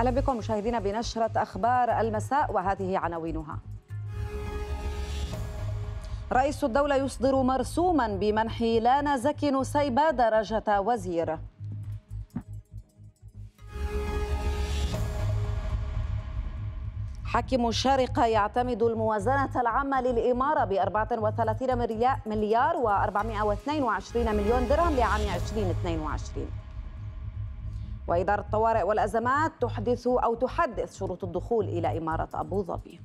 أهلا بكم مشاهدينا بنشرة أخبار المساء وهذه عناوينها رئيس الدولة يصدر مرسوما بمنح لانا زكي نسيبة درجة وزير حاكم الشارقة يعتمد الموازنة العامة للإمارة ب 34 مليار و422 مليون درهم لعام 2022 وإدارة الطوارئ والأزمات تحدث أو تحدث شروط الدخول إلى إمارة أبو ظبي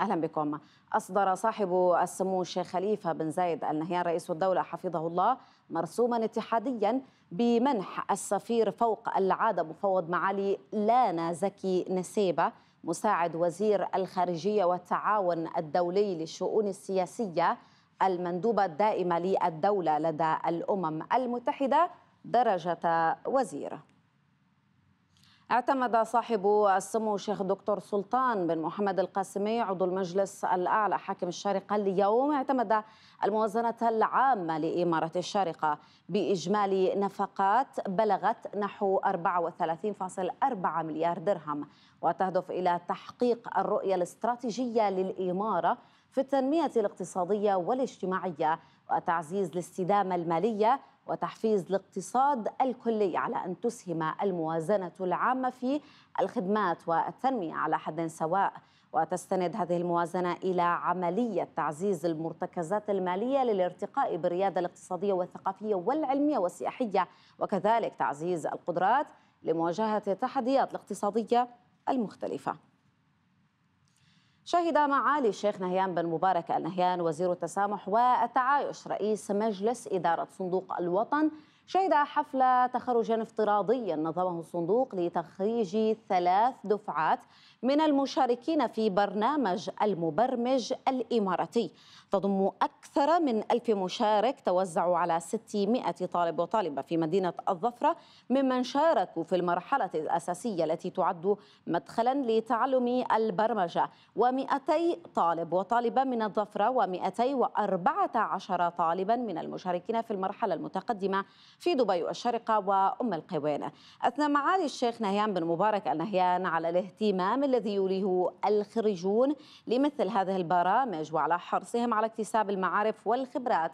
اهلا بكم اصدر صاحب السمو الشيخ خليفه بن زايد النهيان رئيس الدوله حفظه الله مرسوما اتحاديا بمنح السفير فوق العاده مفوض معالي لانا زكي نسيبه مساعد وزير الخارجية والتعاون الدولي للشؤون السياسية المندوبة الدائمة للدولة لدى الأمم المتحدة درجة وزير اعتمد صاحب السمو الشيخ الدكتور سلطان بن محمد القاسمي عضو المجلس الأعلى حاكم الشارقة اليوم اعتمد الموازنة العامة لإمارة الشارقة بإجمالي نفقات بلغت نحو 34.4 مليار درهم وتهدف إلى تحقيق الرؤية الاستراتيجية للإمارة في التنمية الاقتصادية والاجتماعية وتعزيز الاستدامة المالية وتحفيز الاقتصاد الكلي على أن تسهم الموازنة العامة في الخدمات والتنمية على حد سواء وتستند هذه الموازنة إلى عملية تعزيز المرتكزات المالية للارتقاء بالريادة الاقتصادية والثقافية والعلمية والسياحية وكذلك تعزيز القدرات لمواجهة التحديات الاقتصادية المختلفة شهد معالي الشيخ نهيان بن مبارك النهيان وزير التسامح والتعايش رئيس مجلس إدارة صندوق الوطن شهد حفل تخرج افتراضي نظمه الصندوق لتخريج ثلاث دفعات من المشاركين في برنامج المبرمج الإماراتي تضم أكثر من ألف مشارك توزعوا على 600 طالب وطالبة في مدينة الظفرة ممن شاركوا في المرحلة الأساسية التي تعد مدخلا لتعلم البرمجة و200 طالب وطالبة من الظفرة و214 طالبا من المشاركين في المرحلة المتقدمة في دبي والشارقة وأم القوين أثنى معالي الشيخ نهيان بن مبارك النهيان على الاهتمام الذي يوليه الخريجون لمثل هذه البرامج وعلى حرصهم على على اكتساب المعارف والخبرات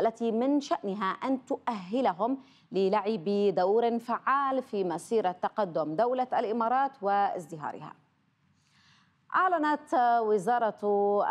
التي من شأنها أن تؤهلهم للعب دور فعال في مسيرة تقدم دولة الإمارات وازدهارها أعلنت وزارة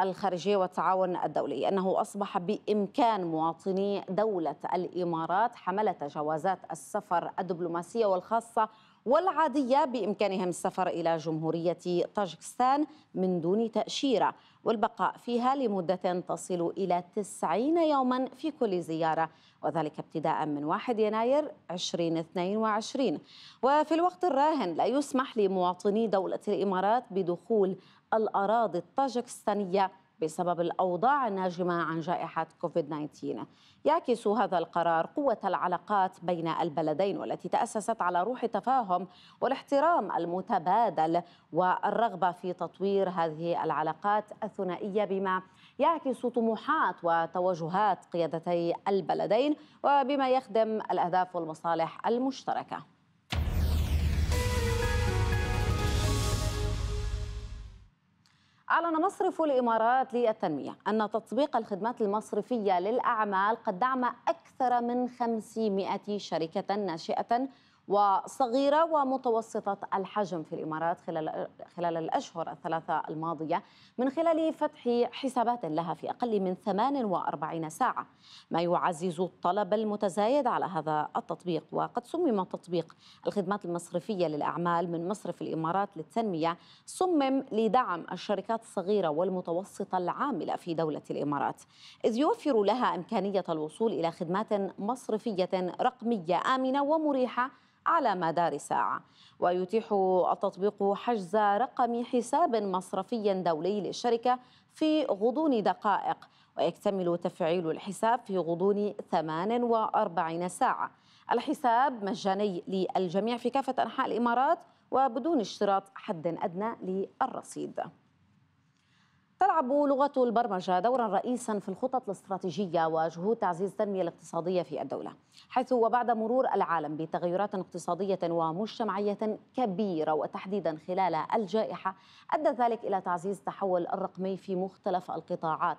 الخارجية والتعاون الدولي أنه أصبح بإمكان مواطني دولة الإمارات حملة جوازات السفر الدبلوماسية والخاصة والعادية بإمكانهم السفر إلى جمهورية طاجكستان من دون تأشيرة والبقاء فيها لمدة تصل إلى 90 يوما في كل زيارة وذلك ابتداء من 1 يناير 2022 وفي الوقت الراهن لا يسمح لمواطني دولة الإمارات بدخول الأراضي الطاجكستانية بسبب الأوضاع الناجمة عن جائحة كوفيد 19 يعكس هذا القرار قوة العلاقات بين البلدين والتي تأسست على روح التفاهم والاحترام المتبادل والرغبة في تطوير هذه العلاقات الثنائية بما يعكس طموحات وتوجهات قيادتي البلدين وبما يخدم الأهداف والمصالح المشتركة أعلن مصرف الإمارات للتنمية أن تطبيق الخدمات المصرفية للأعمال قد دعم أكثر من 500 شركة ناشئة وصغيرة ومتوسطة الحجم في الإمارات خلال, خلال الأشهر الثلاثة الماضية من خلال فتح حسابات لها في أقل من 48 ساعة ما يعزز الطلب المتزايد على هذا التطبيق وقد سمم تطبيق الخدمات المصرفية للأعمال من مصرف الإمارات للتنمية صمم لدعم الشركات الصغيرة والمتوسطة العاملة في دولة الإمارات إذ يوفر لها إمكانية الوصول إلى خدمات مصرفية رقمية آمنة ومريحة على مدار ساعة ويتيح التطبيق حجز رقم حساب مصرفي دولي للشركة في غضون دقائق ويكتمل تفعيل الحساب في غضون 48 ساعة الحساب مجاني للجميع في كافة أنحاء الإمارات وبدون اشتراط حد أدنى للرصيد تلعب لغة البرمجة دورا رئيسا في الخطط الاستراتيجية وجهود تعزيز التنمية الاقتصادية في الدولة حيث وبعد مرور العالم بتغيرات اقتصادية ومجتمعية كبيرة وتحديدا خلال الجائحة أدى ذلك إلى تعزيز التحول الرقمي في مختلف القطاعات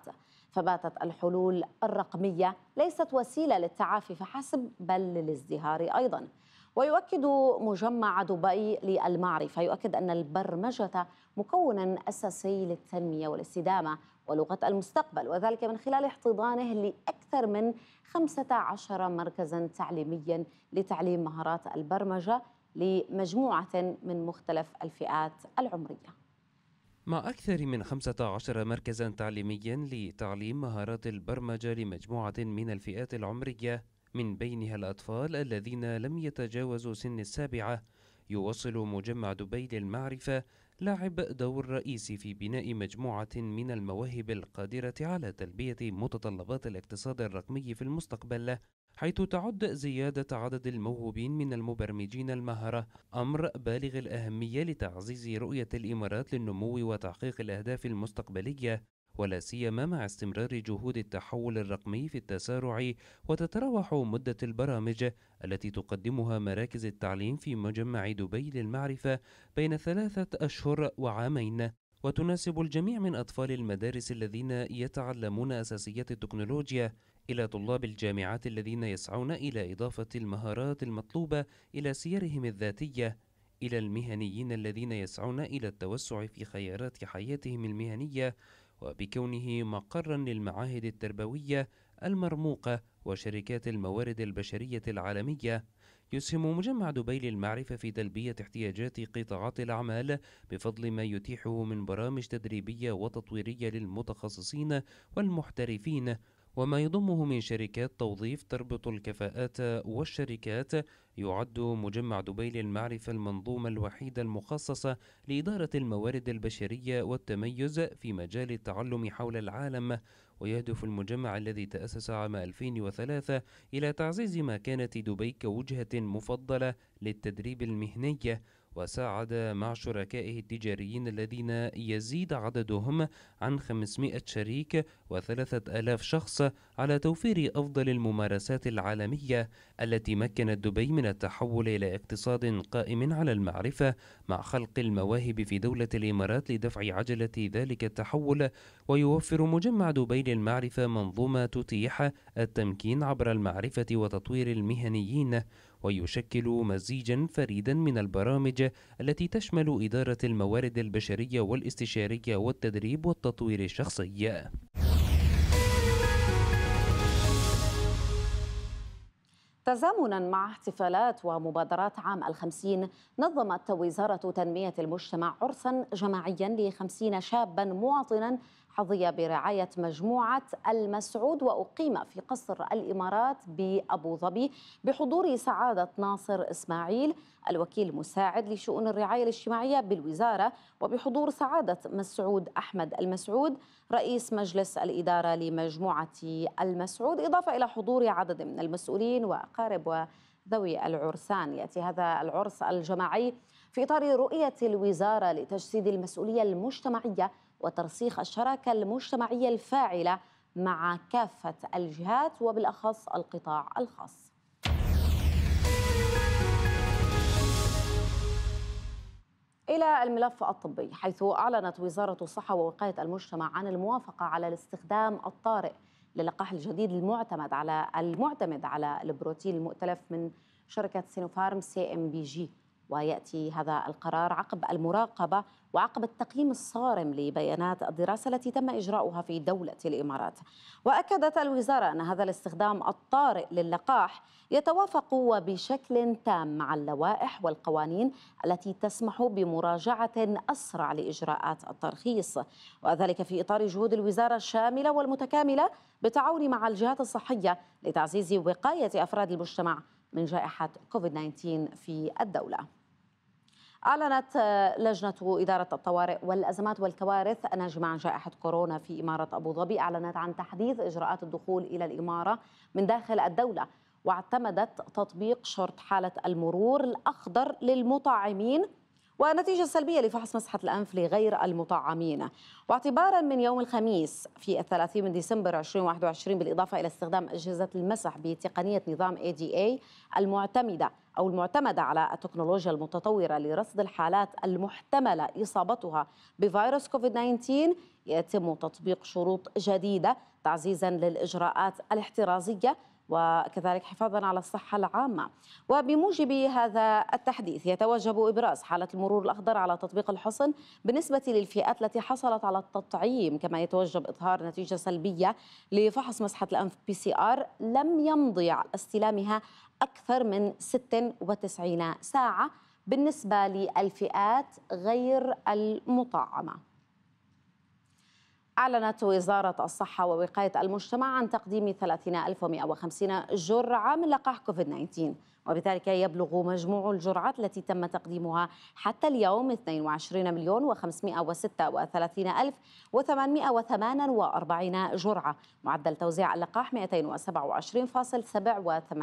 فباتت الحلول الرقمية ليست وسيلة للتعافي فحسب بل للازدهار أيضا ويؤكد مجمع دبي للمعرفة يؤكد أن البرمجة مكونا أساسي للتنمية والاستدامة ولغة المستقبل وذلك من خلال احتضانه لأكثر من 15 مركزا تعليميا لتعليم مهارات البرمجة لمجموعة من مختلف الفئات العمرية مع أكثر من 15 مركزا تعليميا لتعليم مهارات البرمجة لمجموعة من الفئات العمرية من بينها الأطفال الذين لم يتجاوزوا سن السابعة يوصل مجمع دبي للمعرفة لعب دور رئيسي في بناء مجموعة من المواهب القادرة على تلبية متطلبات الاقتصاد الرقمي في المستقبل حيث تعد زيادة عدد الموهوبين من المبرمجين المهرة أمر بالغ الأهمية لتعزيز رؤية الإمارات للنمو وتحقيق الأهداف المستقبلية ولا سيما مع استمرار جهود التحول الرقمي في التسارع وتتراوح مدة البرامج التي تقدمها مراكز التعليم في مجمع دبي للمعرفة بين ثلاثة أشهر وعامين وتناسب الجميع من أطفال المدارس الذين يتعلمون أساسيات التكنولوجيا إلى طلاب الجامعات الذين يسعون إلى إضافة المهارات المطلوبة إلى سيرهم الذاتية إلى المهنيين الذين يسعون إلى التوسع في خيارات حياتهم المهنية وبكونه مقرا للمعاهد التربوية المرموقة وشركات الموارد البشرية العالمية يسهم مجمع دبي للمعرفة في تلبية احتياجات قطاعات الأعمال بفضل ما يتيحه من برامج تدريبية وتطويرية للمتخصصين والمحترفين وما يضمه من شركات توظيف تربط الكفاءات والشركات يعد مجمع دبي للمعرفة المنظومة الوحيدة المخصصة لإدارة الموارد البشرية والتميز في مجال التعلم حول العالم ويهدف المجمع الذي تأسس عام 2003 إلى تعزيز مكانة دبي كوجهة مفضلة للتدريب المهني وساعد مع شركائه التجاريين الذين يزيد عددهم عن 500 شريك و3000 شخص على توفير أفضل الممارسات العالمية التي مكنت دبي من التحول إلى اقتصاد قائم على المعرفة مع خلق المواهب في دولة الإمارات لدفع عجلة ذلك التحول ويوفر مجمع دبي للمعرفة منظومة تتيح التمكين عبر المعرفة وتطوير المهنيين ويشكل مزيجا فريدا من البرامج التي تشمل إدارة الموارد البشرية والاستشارية والتدريب والتطوير الشخصي تزامنا مع احتفالات ومبادرات عام الخمسين نظمت وزارة تنمية المجتمع عرسا جماعيا لخمسين شابا مواطنا حظي برعاية مجموعة المسعود وأقيم في قصر الإمارات بأبو ظبي بحضور سعادة ناصر إسماعيل الوكيل المساعد لشؤون الرعاية الاجتماعية بالوزارة وبحضور سعادة مسعود أحمد المسعود رئيس مجلس الإدارة لمجموعة المسعود إضافة إلى حضور عدد من المسؤولين وأقارب وذوي العرسان يأتي هذا العرس الجماعي في إطار رؤية الوزارة لتجسيد المسؤولية المجتمعية وترسيخ الشراكه المجتمعيه الفاعله مع كافه الجهات وبالاخص القطاع الخاص إلى الملف الطبي حيث أعلنت وزارة الصحة ووقاية المجتمع عن الموافقة على الاستخدام الطارئ للقاح الجديد المعتمد على المعتمد على البروتين المؤتلف من شركة سينوفارم سي ام بي جي وياتي هذا القرار عقب المراقبه وعقب التقييم الصارم لبيانات الدراسه التي تم اجراؤها في دوله الامارات. واكدت الوزاره ان هذا الاستخدام الطارئ للقاح يتوافق وبشكل تام مع اللوائح والقوانين التي تسمح بمراجعه اسرع لاجراءات الترخيص وذلك في اطار جهود الوزاره الشامله والمتكامله بتعاون مع الجهات الصحيه لتعزيز وقايه افراد المجتمع من جائحه كوفيد 19 في الدوله. أعلنت لجنة إدارة الطوارئ والأزمات والكوارث ناجمة عن جائحة كورونا في إمارة أبو ظبي أعلنت عن تحديث إجراءات الدخول إلى الإمارة من داخل الدولة واعتمدت تطبيق شرط حالة المرور الأخضر للمطعمين ونتيجة سلبية لفحص مسحة الأنف لغير المطعمين واعتبارا من يوم الخميس في الثلاثين من ديسمبر 2021 بالإضافة إلى استخدام أجهزة المسح بتقنية نظام ADA المعتمدة أو المعتمدة على التكنولوجيا المتطورة لرصد الحالات المحتملة إصابتها بفيروس كوفيد-19 يتم تطبيق شروط جديدة تعزيزا للإجراءات الاحترازية وكذلك حفاظا على الصحة العامة وبموجب هذا التحديث يتوجب إبراز حالة المرور الأخضر على تطبيق الحصن بالنسبة للفئات التي حصلت على التطعيم كما يتوجب إظهار نتيجة سلبية لفحص مسحة الأنف بي سي آر لم يمضي على استلامها أكثر من 96 ساعة بالنسبة للفئات غير المطعمة أعلنت وزارة الصحة ووقاية المجتمع عن تقديم 30150 جرعة من لقاح كوفيد 19 وبذلك يبلغ مجموع الجرعات التي تم تقديمها حتى اليوم 22 مليون و536 ألف و848 جرعة معدل توزيع اللقاح 227.87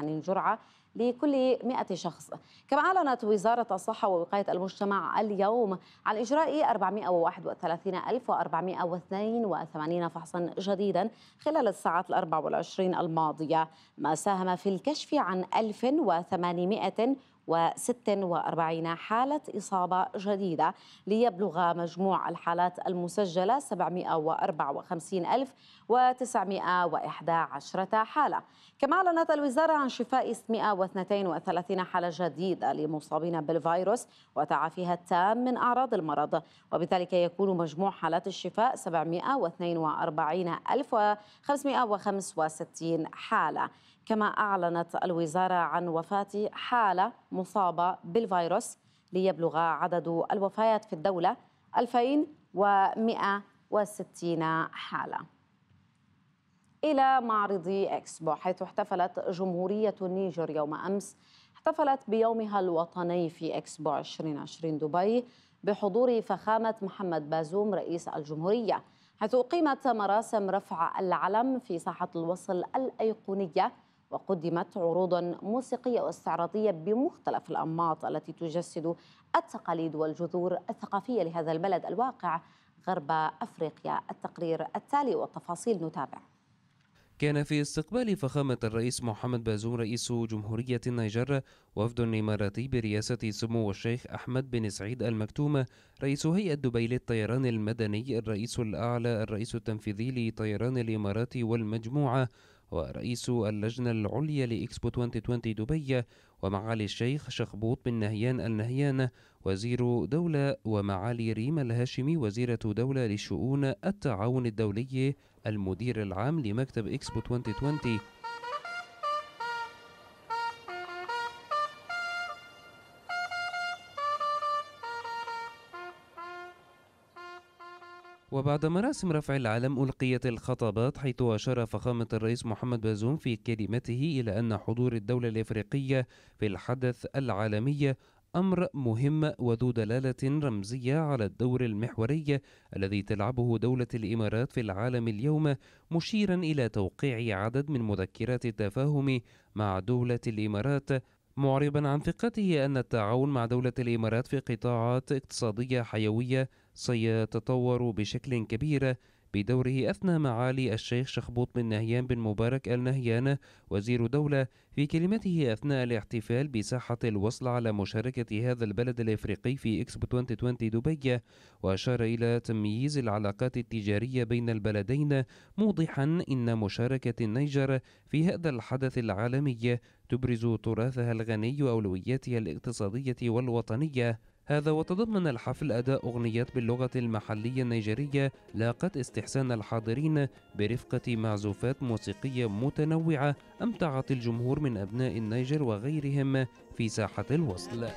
جرعة لكل 100 شخص كما أعلنت وزارة الصحة ووقاية المجتمع اليوم عن إجراء 431482 فحصا جديدا خلال الساعات ال 24 الماضية ما ساهم في الكشف عن 1800 و46 حالة إصابة جديدة ليبلغ مجموع الحالات المسجلة 754911 حالة كما أعلنت الوزارة عن شفاء 632 حالة جديدة لمصابين بالفيروس وتعافيها التام من أعراض المرض وبذلك يكون مجموع حالات الشفاء 742565 حالة كما أعلنت الوزارة عن وفاة حالة مصابة بالفيروس ليبلغ عدد الوفيات في الدولة 2160 حالة إلى معرض إكسبو حيث احتفلت جمهورية النيجر يوم أمس احتفلت بيومها الوطني في إكسبو 2020 دبي بحضور فخامة محمد بازوم رئيس الجمهورية حيث أقيمت مراسم رفع العلم في ساحة الوصل الأيقونية وقدمت عروضا موسيقية واستعراضية بمختلف الأنماط التي تجسد التقاليد والجذور الثقافية لهذا البلد الواقع غرب أفريقيا التقرير التالي والتفاصيل نتابع كان في استقبال فخامة الرئيس محمد بازوم رئيس جمهورية النيجر وفد إماراتي برئاسة سمو الشيخ أحمد بن سعيد المكتومة رئيس هيئة دبي للطيران المدني الرئيس الأعلى الرئيس التنفيذي لطيران الإمارات والمجموعة ورئيس اللجنة العليا لإكسبو 2020 دبي ومعالي الشيخ شخبوط بن نهيان النهيان وزير دولة ومعالي ريم الهاشمي وزيرة دولة لشؤون التعاون الدولي المدير العام لمكتب إكسبو 2020 وبعد مراسم رفع العلم ألقيت الخطابات حيث أشار فخامة الرئيس محمد بازوم في كلمته إلى أن حضور الدولة الإفريقية في الحدث العالمي أمر مهم وذو دلالة رمزية على الدور المحوري الذي تلعبه دولة الإمارات في العالم اليوم مشيرا إلى توقيع عدد من مذكرات التفاهم مع دولة الإمارات معربا عن ثقته أن التعاون مع دولة الإمارات في قطاعات اقتصادية حيوية سيتطور بشكل كبير بدوره أثنى معالي الشيخ شخبوط بن نهيان بن مبارك النهيان وزير دولة في كلمته أثناء الاحتفال بساحة الوصل على مشاركة هذا البلد الإفريقي في إكسبو 2020 دبي وأشار إلى تمييز العلاقات التجارية بين البلدين موضحا إن مشاركة النيجر في هذا الحدث العالمي تبرز تراثها الغني وأولوياتها الاقتصادية والوطنية هذا وتضمن الحفل أداء أغنيات باللغة المحلية النيجيرية لاقت استحسان الحاضرين برفقة معزوفات موسيقية متنوعة أمتعت الجمهور من أبناء النيجر وغيرهم في ساحة الوصل.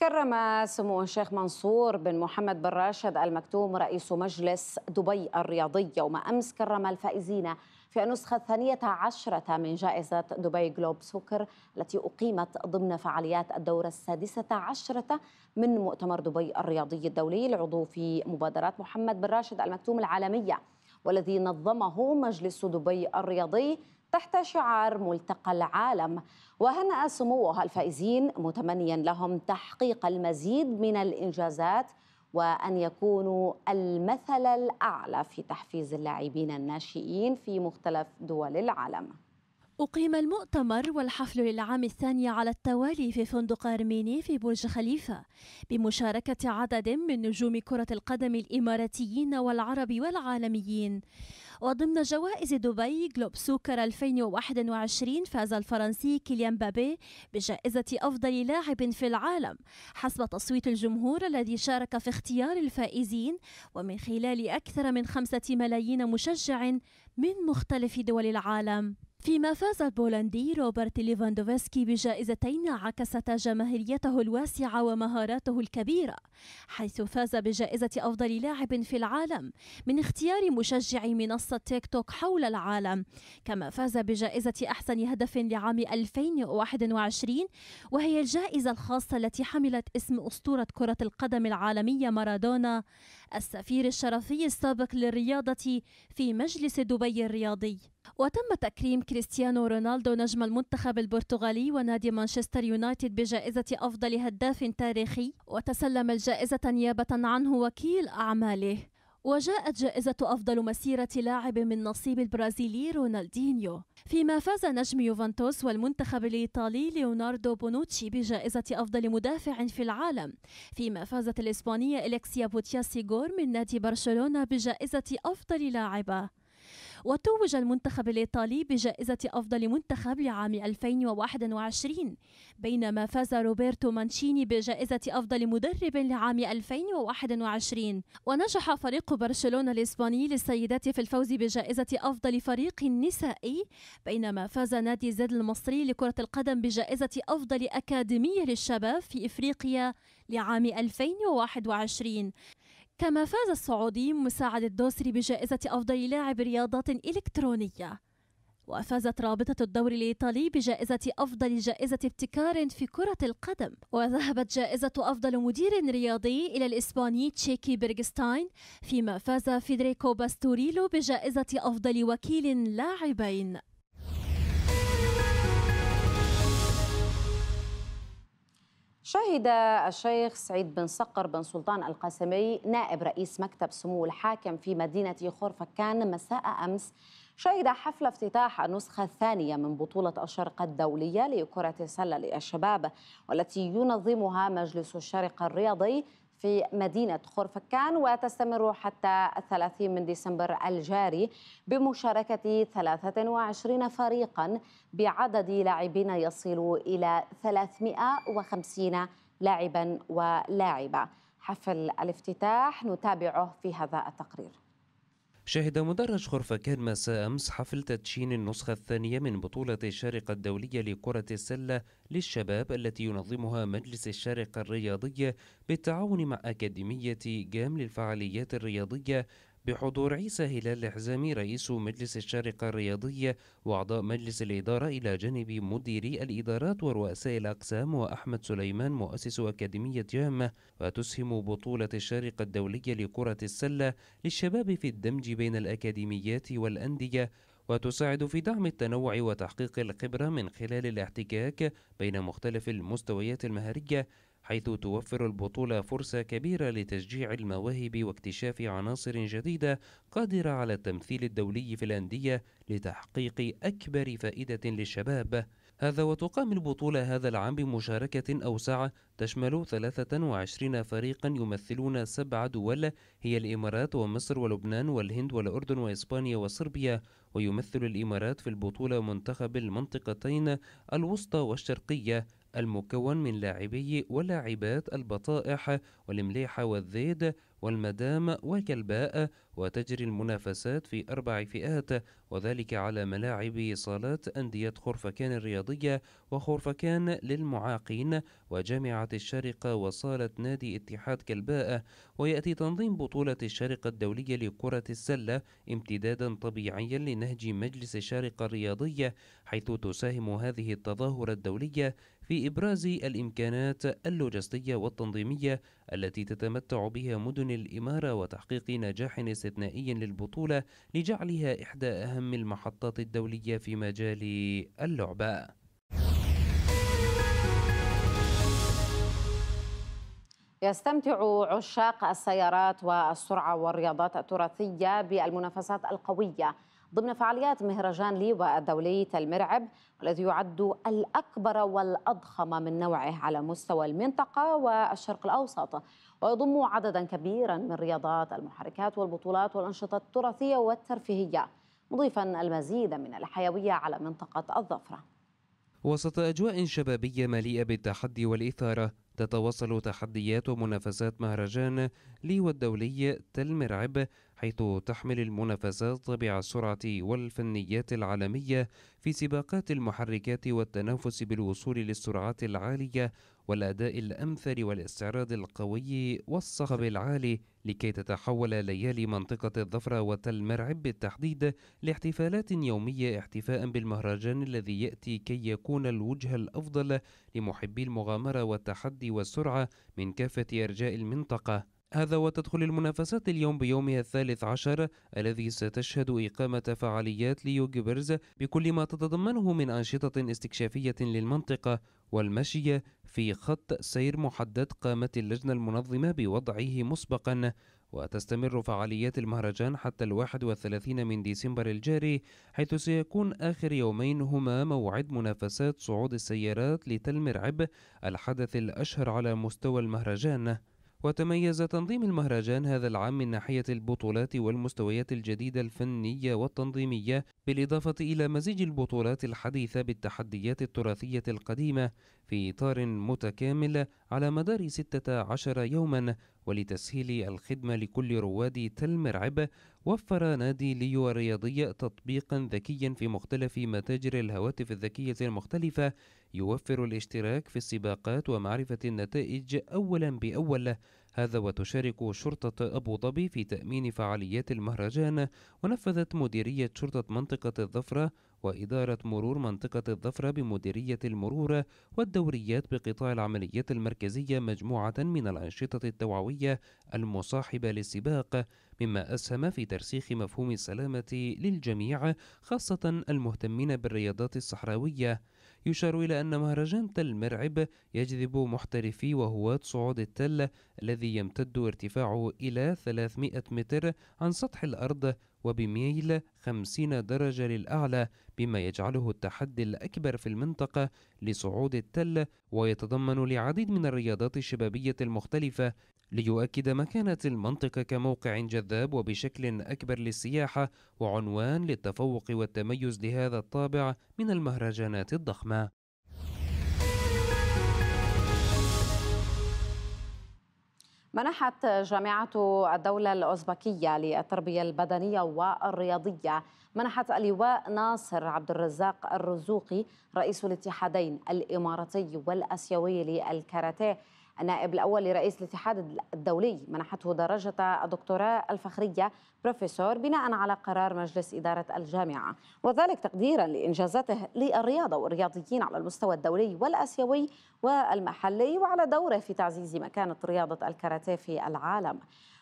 كرم سمو الشيخ منصور بن محمد بن راشد المكتوم رئيس مجلس دبي الرياضي يوم امس كرم الفائزين في النسخة الثانية عشرة من جائزة دبي جلوب سوكر التي أقيمت ضمن فعاليات الدورة السادسة عشرة من مؤتمر دبي الرياضي الدولي العضو في مبادرات محمد بن راشد المكتوم العالمية والذي نظمه مجلس دبي الرياضي تحت شعار ملتقى العالم وهنأ سموها الفائزين متمنيا لهم تحقيق المزيد من الإنجازات وأن يكونوا المثل الأعلى في تحفيز اللاعبين الناشئين في مختلف دول العالم أقيم المؤتمر والحفل للعام الثاني على التوالي في فندق أرميني في برج خليفة بمشاركة عدد من نجوم كرة القدم الإماراتيين والعرب والعالميين وضمن جوائز دبي جلوب سوكر 2021 فاز الفرنسي كيليان بابي بجائزة أفضل لاعب في العالم حسب تصويت الجمهور الذي شارك في اختيار الفائزين ومن خلال أكثر من خمسة ملايين مشجع من مختلف دول العالم فيما فاز البولندي روبرت ليفاندوفسكي بجائزتين عكست جماهيريته الواسعة ومهاراته الكبيرة حيث فاز بجائزة أفضل لاعب في العالم من اختيار مشجعي منصة تيك توك حول العالم كما فاز بجائزة أحسن هدف لعام 2021 وهي الجائزة الخاصة التي حملت اسم أسطورة كرة القدم العالمية مارادونا السفير الشرفي السابق للرياضة في مجلس دبي الرياضي وتم تكريم كريستيانو رونالدو نجم المنتخب البرتغالي ونادي مانشستر يونايتد بجائزة أفضل هداف تاريخي وتسلم الجائزة نيابة عنه وكيل أعماله وجاءت جائزة أفضل مسيرة لاعب من نصيب البرازيلي رونالدينيو فيما فاز نجم يوفنتوس والمنتخب الإيطالي ليوناردو بونوتشي بجائزة أفضل مدافع في العالم فيما فازت الإسبانية إليكسيا بوتياسيغور من نادي برشلونة بجائزة أفضل لاعبة وتوج المنتخب الإيطالي بجائزة أفضل منتخب لعام 2021 بينما فاز روبرتو مانشيني بجائزة أفضل مدرب لعام 2021 ونجح فريق برشلونة الإسباني للسيدات في الفوز بجائزة أفضل فريق نسائي بينما فاز نادي زد المصري لكرة القدم بجائزة أفضل أكاديمية للشباب في إفريقيا لعام 2021 كما فاز السعودي مساعد الدوسري بجائزة أفضل لاعب رياضات إلكترونية وفازت رابطة الدوري الإيطالي بجائزة أفضل جائزة ابتكار في كرة القدم وذهبت جائزة أفضل مدير رياضي إلى الإسباني تشيكي بيرغستاين فيما فاز فيدريكو باستوريلو بجائزة أفضل وكيل لاعبين شهد الشيخ سعيد بن صقر بن سلطان القاسمي نائب رئيس مكتب سمو الحاكم في مدينة خرفكان مساء أمس شهد حفل افتتاح النسخة الثانية من بطولة الشرق الدولية لكرة السلة للشباب والتي ينظمها مجلس الشرق الرياضي في مدينة خورفكان وتستمر حتى الثلاثين من ديسمبر الجاري بمشاركة 23 فريقا بعدد لاعبين يصل إلى 350 لاعبا ولاعبة حفل الافتتاح نتابعه في هذا التقرير شهد مدرج غرفة كان مساء أمس حفل تدشين النسخة الثانية من بطولة الشارقة الدولية لكرة السلة للشباب التي ينظمها مجلس الشارقة الرياضية بالتعاون مع أكاديمية جام للفعاليات الرياضية بحضور عيسى هلال الحزامي رئيس مجلس الشارقة الرياضية وأعضاء مجلس الإدارة إلى جانب مديري الإدارات ورؤساء الأقسام وأحمد سليمان مؤسس أكاديمية جامة وتسهم بطولة الشارقة الدولية لكرة السلة للشباب في الدمج بين الأكاديميات والأندية وتساعد في دعم التنوع وتحقيق الخبرة من خلال الاحتكاك بين مختلف المستويات المهرية حيث توفر البطولة فرصة كبيرة لتشجيع المواهب واكتشاف عناصر جديدة قادرة على التمثيل الدولي في الأندية لتحقيق أكبر فائدة للشباب هذا وتقام البطولة هذا العام بمشاركة أوسع تشمل 23 فريقا يمثلون سبع دول هي الإمارات ومصر ولبنان والهند والأردن وإسبانيا وصربيا ويمثل الإمارات في البطولة منتخب المنطقتين الوسطى والشرقية المكون من لاعبي ولاعبات البطائح والمليحة والذيد والمدام وكلباء وتجري المنافسات في أربع فئات وذلك على ملاعب صالات أندية خرفكان الرياضية وخرفكان للمعاقين وجامعة الشارقة وصالة نادي اتحاد كلباء ويأتي تنظيم بطولة الشارقة الدولية لكرة السلة امتدادا طبيعيا لنهج مجلس الشارقة الرياضية حيث تساهم هذه التظاهرة الدولية في إبراز الإمكانات اللوجستية والتنظيمية التي تتمتع بها مدن الإمارة وتحقيق نجاح استثنائي للبطولة لجعلها إحدى أهم المحطات الدولية في مجال اللعبة يستمتع عشاق السيارات والسرعة والرياضات التراثية بالمنافسات القوية ضمن فعاليات مهرجان ليوا الدولي المرعب الذي يعد الأكبر والأضخم من نوعه على مستوى المنطقة والشرق الأوسط ويضم عددا كبيرا من الرياضات المحركات والبطولات والأنشطة التراثية والترفيهية مضيفا المزيد من الحيوية على منطقة الظفره وسط أجواء شبابية مليئة بالتحدي والإثارة تتواصل تحديات ومنافسات مهرجان ليو الدولي تل مرعب حيث تحمل المنافسات طابع السرعة والفنيات العالمية في سباقات المحركات والتنافس بالوصول للسرعات العالية والأداء الأمثل والاستعراض القوي والصخب العالي لكي تتحول ليالي منطقة الظفرة وتل مرعب بالتحديد لاحتفالات يومية احتفاء بالمهرجان الذي يأتي كي يكون الوجه الأفضل لمحبي المغامرة والتحدي والسرعة من كافة أرجاء المنطقة هذا وتدخل المنافسات اليوم بيومها الثالث عشر الذي ستشهد إقامة فعاليات ليوجبرز بكل ما تتضمنه من أنشطة استكشافية للمنطقة والمشي في خط سير محدد قامت اللجنة المنظمة بوضعه مسبقا وتستمر فعاليات المهرجان حتى الواحد والثلاثين من ديسمبر الجاري حيث سيكون آخر يومين هما موعد منافسات صعود السيارات لتل مرعب الحدث الأشهر على مستوى المهرجان وتميز تنظيم المهرجان هذا العام من ناحية البطولات والمستويات الجديدة الفنية والتنظيمية بالإضافة إلى مزيج البطولات الحديثة بالتحديات التراثية القديمة في إطار متكامل على مدار 16 يوما ولتسهيل الخدمة لكل رواد تل مرعب وفر نادي ليو الرياضي تطبيقا ذكيا في مختلف متاجر الهواتف الذكية المختلفة يوفر الاشتراك في السباقات ومعرفة النتائج أولا بأول هذا وتشارك شرطة أبو ظبي في تأمين فعاليات المهرجان ونفذت مديرية شرطة منطقة الظفرة وإدارة مرور منطقة الظفرة بمديرية المرور والدوريات بقطاع العمليات المركزية مجموعة من الأنشطة التوعوية المصاحبة للسباق مما أسهم في ترسيخ مفهوم السلامة للجميع خاصة المهتمين بالرياضات الصحراوية يشار إلى أن مهرجان تل مرعب يجذب محترفي وهواة صعود التل الذي يمتد ارتفاعه إلى 300 متر عن سطح الأرض وبميل 50 درجة للأعلى بما يجعله التحدي الأكبر في المنطقة لصعود التل ويتضمن العديد من الرياضات الشبابية المختلفة ليؤكد مكانة المنطقة كموقع جذاب وبشكل أكبر للسياحة وعنوان للتفوق والتميز لهذا الطابع من المهرجانات الضخمة. منحت جامعة الدولة الأوزبكية للتربية البدنية والرياضية منحت اللواء ناصر عبد الرزاق الرزوقي رئيس الاتحادين الإماراتي والأسيوي للكاراتيه النائب الأول لرئيس الاتحاد الدولي منحته درجة الدكتوراه الفخرية بروفيسور بناء على قرار مجلس إدارة الجامعة وذلك تقديرا لإنجازاته للرياضة والرياضيين على المستوى الدولي والآسيوي والمحلي وعلى دوره في تعزيز مكانة رياضة الكاراتيه في العالم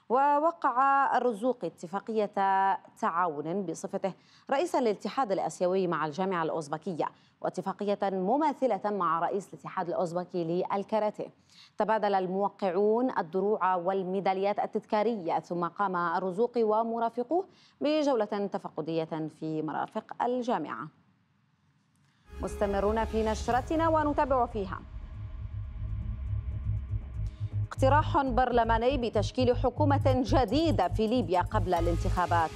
ووقع الرزوقي اتفاقية تعاون بصفته رئيس الاتحاد الآسيوي مع الجامعة الأوزبكية واتفاقية مماثلة مع رئيس الاتحاد الأوزبكي للكاراتيه تبادل الموقعون الدروع والميداليات التذكارية ثم قام الرزوقي ومرافقوه بجولة تفقدية في مرافق الجامعة مستمرون في نشرتنا ونتابع فيها اقتراح برلماني بتشكيل حكومة جديدة في ليبيا قبل الانتخابات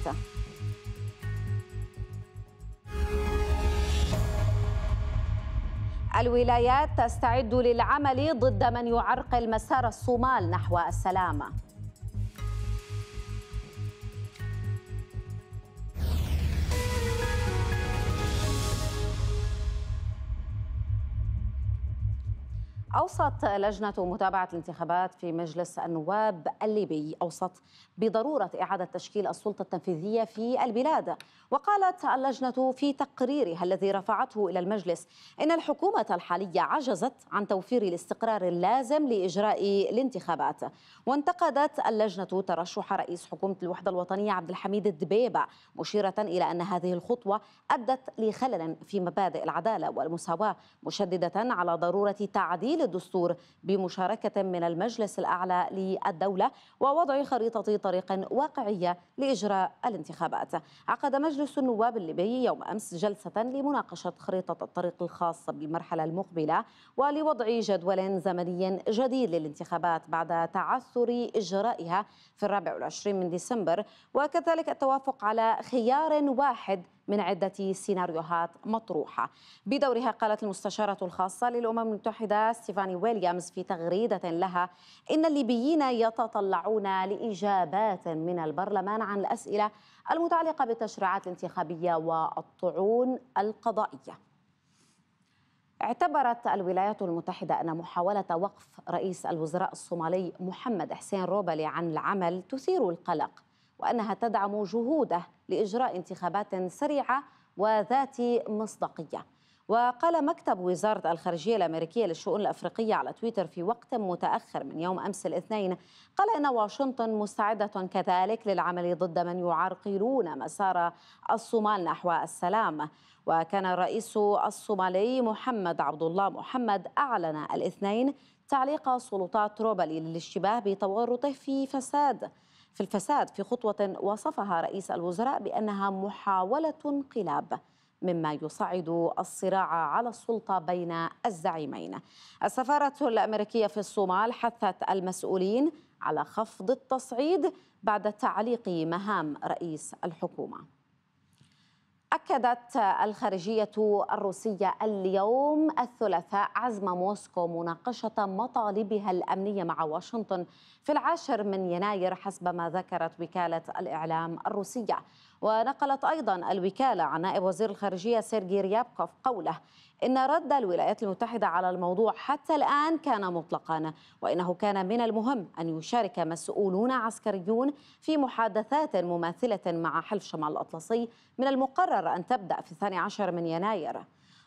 الولايات تستعد للعمل ضد من يعرقل مسار الصومال نحو السلام أوصت لجنة متابعة الانتخابات في مجلس النواب الليبي أوصت بضرورة إعادة تشكيل السلطة التنفيذية في البلاد وقالت اللجنة في تقريرها الذي رفعته إلى المجلس إن الحكومة الحالية عجزت عن توفير الاستقرار اللازم لإجراء الانتخابات وانتقدت اللجنة ترشح رئيس حكومة الوحدة الوطنية عبد الحميد الدبيبة مشيرة إلى أن هذه الخطوة أدت لخلل في مبادئ العدالة والمساواة مشددة على ضرورة تعديل الدستور بمشاركة من المجلس الأعلى للدولة ووضع خريطة طريق واقعية لإجراء الانتخابات عقد مجلس النواب الليبي يوم أمس جلسة لمناقشة خريطة الطريق الخاصة بالمرحلة المقبلة ولوضع جدول زمني جديد للانتخابات بعد تعثر إجرائها في الرابع والعشرين من ديسمبر وكذلك التوافق على خيار واحد من عدة سيناريوهات مطروحة بدورها قالت المستشارة الخاصة للأمم المتحدة ستيفاني ويليامز في تغريدة لها إن الليبيين يتطلعون لإجابات من البرلمان عن الأسئلة المتعلقة بالتشريعات الانتخابية والطعون القضائية اعتبرت الولايات المتحدة أن محاولة وقف رئيس الوزراء الصومالي محمد حسين روبلي عن العمل تثير القلق وأنها تدعم جهوده لإجراء انتخابات سريعة وذات مصداقية وقال مكتب وزارة الخارجية الأمريكية للشؤون الأفريقية على تويتر في وقت متأخر من يوم أمس الاثنين قال إن واشنطن مستعدة كذلك للعمل ضد من يعرقلون مسار الصومال نحو السلام وكان الرئيس الصومالي محمد عبد الله محمد أعلن الاثنين تعليق سلطات روبلي للاشتباه بتورطه في فساد في الفساد في خطوة وصفها رئيس الوزراء بأنها محاولة انقلاب مما يصعد الصراع على السلطه بين الزعيمين. السفاره الامريكيه في الصومال حثت المسؤولين على خفض التصعيد بعد تعليق مهام رئيس الحكومه. أكدت الخارجية الروسية اليوم الثلاثاء عزم موسكو مناقشة مطالبها الأمنية مع واشنطن في العاشر من يناير حسب ما ذكرت وكالة الإعلام الروسية ونقلت أيضا الوكالة عن نائب وزير الخارجية سيرجي ريابكوف قوله إن رد الولايات المتحدة على الموضوع حتى الآن كان مطلقا وإنه كان من المهم أن يشارك مسؤولون عسكريون في محادثات مماثلة مع حلف شمال الأطلسي من المقرر أن تبدأ في 12 من يناير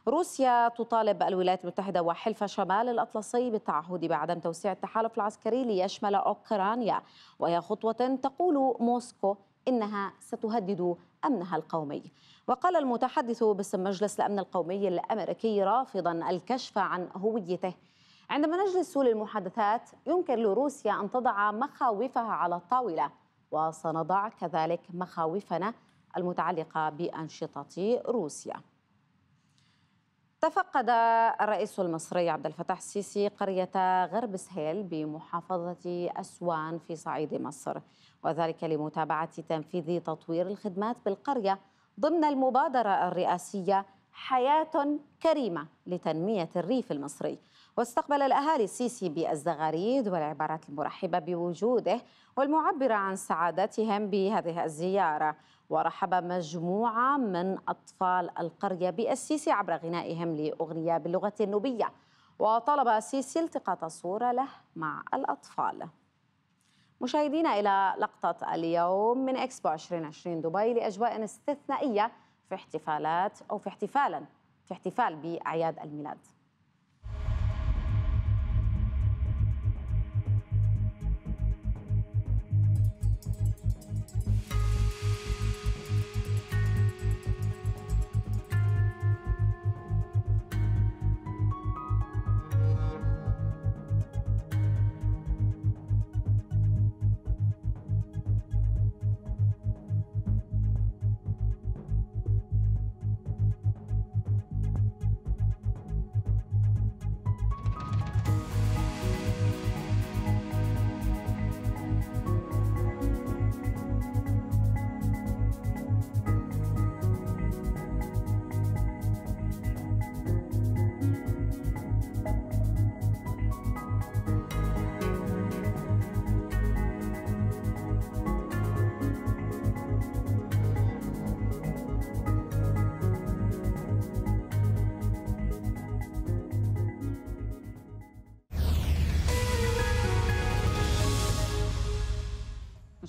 روسيا تطالب الولايات المتحدة وحلف شمال الأطلسي بالتعهد بعدم توسيع التحالف العسكري ليشمل أوكرانيا وهي خطوة تقول موسكو إنها ستهدد أمنها القومي وقال المتحدث باسم مجلس الأمن القومي الأمريكي رافضا الكشف عن هويته عندما نجلس للمحادثات يمكن لروسيا أن تضع مخاوفها على الطاولة وسنضع كذلك مخاوفنا المتعلقة بأنشطة روسيا تفقد الرئيس المصري عبد الفتاح السيسي قرية غرب سهيل بمحافظة أسوان في صعيد مصر وذلك لمتابعة تنفيذ تطوير الخدمات بالقرية ضمن المبادرة الرئاسية حياة كريمة لتنمية الريف المصري واستقبل الأهالي السيسي بالزغاريد والعبارات المرحبة بوجوده والمعبرة عن سعادتهم بهذه الزيارة ورحب مجموعة من أطفال القرية بالسيسي عبر غنائهم لأغنية باللغة النوبية وطلب السيسي التقاط صورة له مع الأطفال مشاهدينا إلى لقطة اليوم من إكسبو 2020 دبي لأجواء استثنائية في احتفالات أو في احتفالا في احتفال بأعياد الميلاد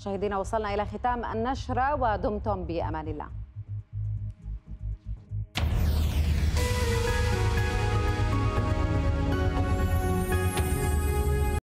مشاهدينا وصلنا إلى ختام النشرة ودمتم بأمان الله